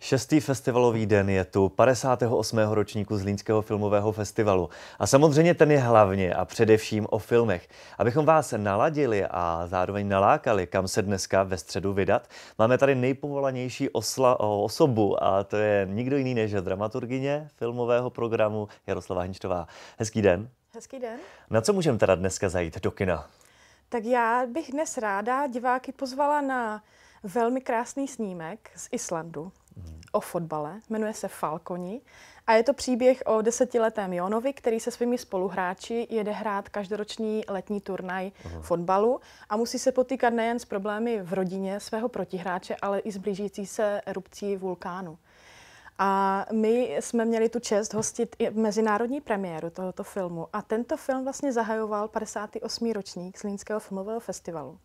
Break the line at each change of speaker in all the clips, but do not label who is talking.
Šestý festivalový den je tu 58. ročníku Zlínského filmového festivalu. A samozřejmě ten je hlavně a především o filmech. Abychom vás naladili a zároveň nalákali, kam se dneska ve středu vydat, máme tady nejpovolanější osla, osobu a to je nikdo jiný než dramaturgině filmového programu Jaroslava Hinčtová. Hezký den. Hezký den. Na co můžeme teda dneska zajít do kina?
Tak já bych dnes ráda diváky pozvala na velmi krásný snímek z Islandu mm. o fotbale, jmenuje se Falconi a je to příběh o desetiletém Jonovi, který se svými spoluhráči jede hrát každoroční letní turnaj uh-huh. fotbalu a musí se potýkat nejen s problémy v rodině svého protihráče, ale i s blížící se erupcí vulkánu. A my jsme měli tu čest hostit i mezinárodní premiéru tohoto filmu. A tento film vlastně zahajoval 58. ročník Zlínského filmového festivalu.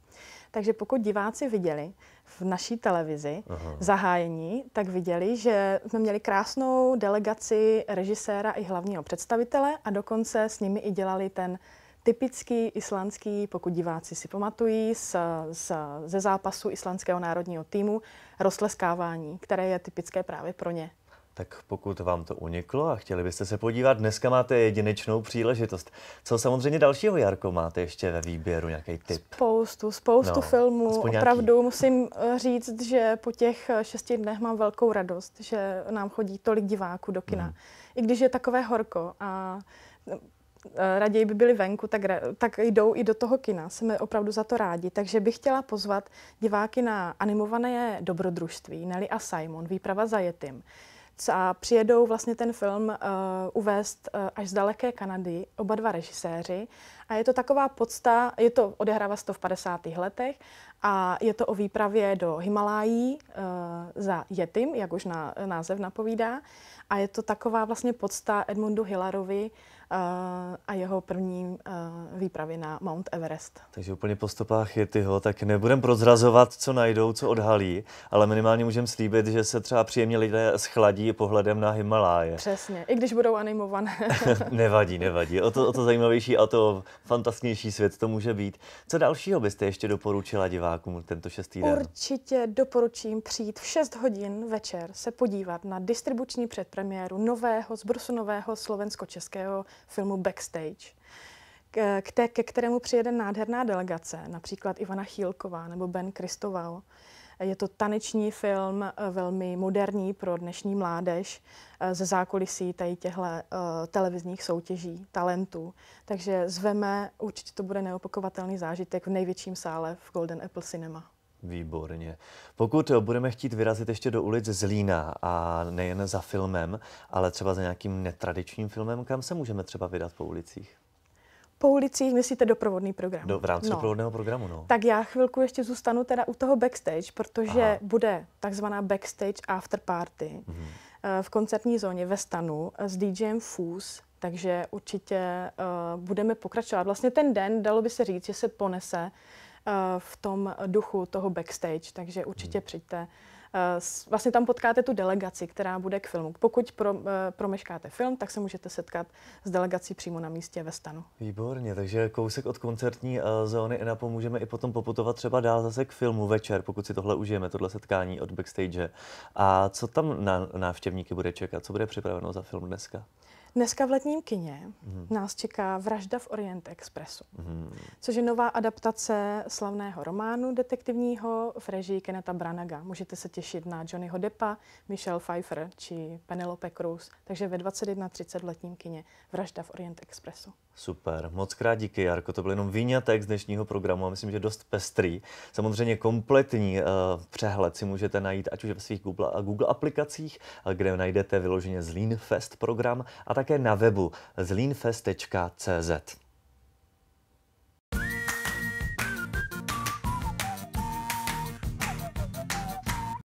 Takže pokud diváci viděli v naší televizi Aha. zahájení, tak viděli, že jsme měli krásnou delegaci režiséra i hlavního představitele a dokonce s nimi i dělali ten typický islandský, pokud diváci si pamatují, z, z, ze zápasu islandského národního týmu, rozleskávání, které je typické právě pro ně.
Tak pokud vám to uniklo a chtěli byste se podívat, dneska máte jedinečnou příležitost. Co samozřejmě dalšího, Jarko, máte ještě ve výběru nějaký typ?
Spoustu, spoustu no, filmů. Opravdu nějaký. musím eh, říct, že po těch eh, šesti dnech mám velkou radost, že nám chodí tolik diváků do kina. Hmm. I když je takové horko a eh, raději by byli venku, tak, tak jdou i do toho kina. Jsme opravdu za to rádi. Takže bych chtěla pozvat diváky na animované dobrodružství Nelly a Simon, výprava za Jetim a přijedou vlastně ten film uh, uvést uh, až z daleké Kanady oba dva režiséři a je to taková podsta, je to, odehrává se to v 50. letech a je to o výpravě do Himalájí uh, za Jetim, jak už na, název napovídá. A je to taková vlastně podsta Edmundu Hillarovi uh, a jeho první uh, eh, výpravy na Mount Everest.
Takže úplně po stopách Yetiho, tak nebudem prozrazovat, co najdou, co odhalí, ale minimálně můžeme slíbit, že se třeba příjemně lidé schladí pohledem na Himaláje.
Přesně, i když budou animované.
nevadí, nevadí. O to, o to zajímavější a to fantastnější svět to může být. Co dalšího byste ještě doporučila divákům tento šestý den?
Určitě doporučím přijít v 6 hodin večer se podívat na distribuční předpremiéru nového, zbrusu nového slovensko-českého filmu Backstage k té, ke kterému přijede nádherná delegace, například Ivana Chílková nebo Ben Kristoval. Je to taneční film, eh, velmi moderní pro dnešní mládež eh, ze zákulisí tady těchto eh, televizních soutěží, talentů. Takže zveme, určitě to bude neopakovatelný zážitek v největším sále v Golden Apple Cinema.
Výborně. Pokud budeme chtít vyrazit ještě do ulic Zlína a nejen za filmem, ale třeba za nějakým netradičním filmem, kam se můžeme třeba vydat po ulicích?
po ulicích myslíte doprovodný program. Do, v rámci no. doprovodného programu, no. Tak já chvilku ještě zůstanu teda u toho backstage, protože Aha. bude takzvaná backstage after party mm-hmm. v koncertní zóně ve stanu eh, s DJem Fuse, takže určitě uh, budeme pokračovat. Vlastně ten den, dalo by se říct, že se ponese uh, v tom duchu toho backstage, takže určitě mm. přijďte. Eh, vlastně tam potkáte tu delegaci, která bude k filmu. Pokud pro, eh, promeškáte film, tak se můžete setkat s delegací přímo na místě ve stanu.
Výborně, takže kousek od koncertní eh, zóny i napomůžeme i potom poputovat třeba dál zase k filmu večer, pokud si tohle užijeme, tohle setkání od backstage. A co tam na návštěvníky bude čekat? Co bude připraveno za film dneska?
Dneska v letním kině mm. nás čeká Vražda v Orient Expressu, mm. což je nová adaptace slavného románu detektivního v režii Keneta Branaga. Můžete se těšit na Johnnyho Deppa, Michelle Pfeiffer či Penelope Cruz. Takže ve 21.30 v letním kině Vražda v Orient Expressu.
Super, moc krát díky, Jarko. To byl jenom výňatek z dnešního programu a myslím, že dost pestrý. Samozřejmě kompletní uh, přehled si můžete najít ať už ve svých Google, Google aplikacích, eh, kde najdete vyloženě Zlín Fest program a tak také na webu zlínfest.cz.